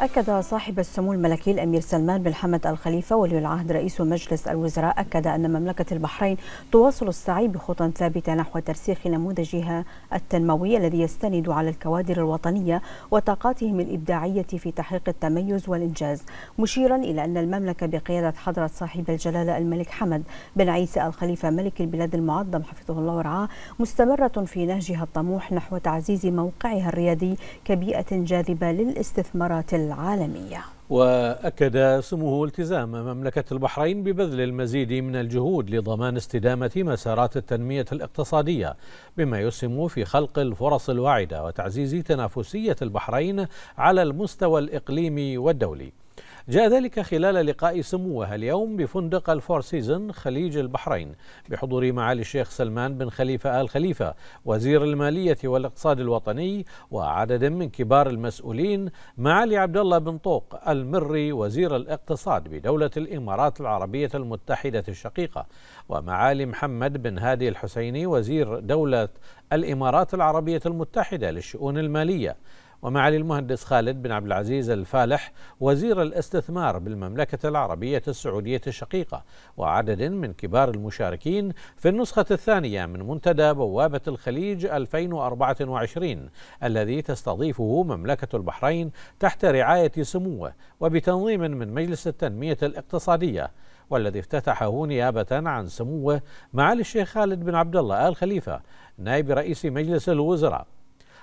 أكد صاحب السمو الملكي الأمير سلمان بن حمد الخليفة ولي العهد رئيس مجلس الوزراء أكد أن مملكة البحرين تواصل السعي بخطى ثابتة نحو ترسيخ نموذجها التنموي الذي يستند على الكوادر الوطنية وطاقاتهم الإبداعية في تحقيق التميز والإنجاز مشيرا إلى أن المملكة بقيادة حضرة صاحب الجلالة الملك حمد بن عيسى الخليفة ملك البلاد المعظم حفظه الله ورعاه مستمرة في نهجها الطموح نحو تعزيز موقعها الريادي كبيئة جاذبة للاستثمارات العالمية وأكد سموه التزام مملكة البحرين ببذل المزيد من الجهود لضمان استدامة مسارات التنمية الاقتصادية بما يسهم في خلق الفرص الواعدة وتعزيز تنافسية البحرين على المستوى الإقليمي والدولي جاء ذلك خلال لقاء سموها اليوم بفندق الفور سيزن خليج البحرين بحضور معالي الشيخ سلمان بن خليفة آل خليفة وزير المالية والاقتصاد الوطني وعدد من كبار المسؤولين معالي عبد الله بن طوق المري وزير الاقتصاد بدولة الإمارات العربية المتحدة الشقيقة ومعالي محمد بن هادي الحسيني وزير دولة الإمارات العربية المتحدة للشؤون المالية ومعالي المهندس خالد بن عبد العزيز الفالح وزير الاستثمار بالمملكة العربية السعودية الشقيقة وعدد من كبار المشاركين في النسخة الثانية من منتدى بوابة الخليج 2024 الذي تستضيفه مملكة البحرين تحت رعاية سموه وبتنظيم من مجلس التنمية الاقتصادية والذي افتتحه نيابة عن سموه معالي الشيخ خالد بن عبد الله آل خليفة نائب رئيس مجلس الوزراء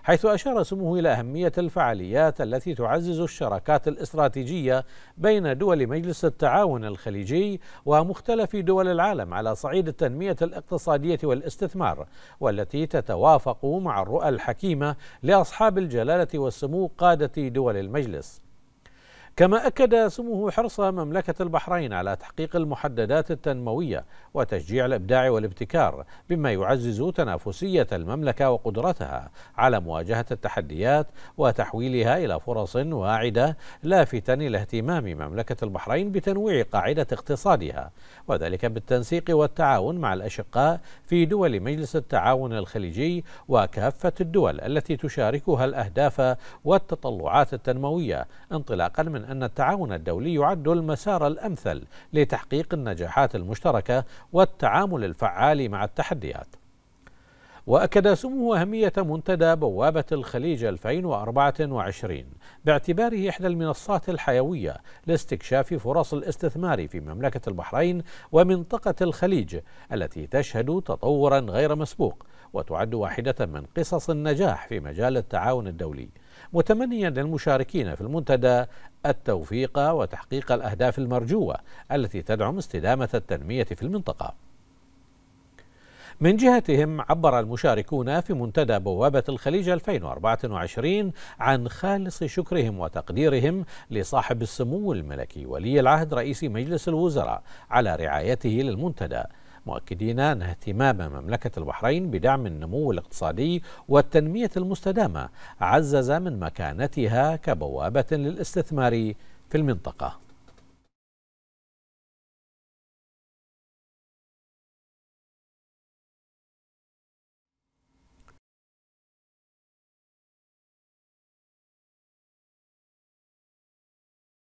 حيث أشار سموه إلى أهمية الفعاليات التي تعزز الشراكات الاستراتيجية بين دول مجلس التعاون الخليجي ومختلف دول العالم على صعيد التنمية الاقتصادية والاستثمار والتي تتوافق مع الرؤى الحكيمة لأصحاب الجلالة والسمو قادة دول المجلس كما أكد سموه حرص مملكة البحرين على تحقيق المحددات التنموية وتشجيع الإبداع والابتكار بما يعزز تنافسية المملكة وقدرتها على مواجهة التحديات وتحويلها إلى فرص واعدة لافتا إلى اهتمام مملكة البحرين بتنويع قاعدة اقتصادها وذلك بالتنسيق والتعاون مع الأشقاء في دول مجلس التعاون الخليجي وكافة الدول التي تشاركها الأهداف والتطلعات التنموية انطلاقا من أن التعاون الدولي يعد المسار الأمثل لتحقيق النجاحات المشتركة والتعامل الفعال مع التحديات وأكد سمو أهمية منتدى بوابة الخليج 2024 باعتباره إحدى المنصات الحيوية لاستكشاف فرص الاستثمار في مملكة البحرين ومنطقة الخليج التي تشهد تطورا غير مسبوق وتعد واحدة من قصص النجاح في مجال التعاون الدولي متمنيا للمشاركين في المنتدى التوفيق وتحقيق الأهداف المرجوة التي تدعم استدامة التنمية في المنطقة من جهتهم عبر المشاركون في منتدى بوابة الخليج 2024 عن خالص شكرهم وتقديرهم لصاحب السمو الملكي ولي العهد رئيس مجلس الوزراء على رعايته للمنتدى مؤكدين أن اهتمام مملكة البحرين بدعم النمو الاقتصادي والتنمية المستدامة عزز من مكانتها كبوابة للاستثمار في المنطقة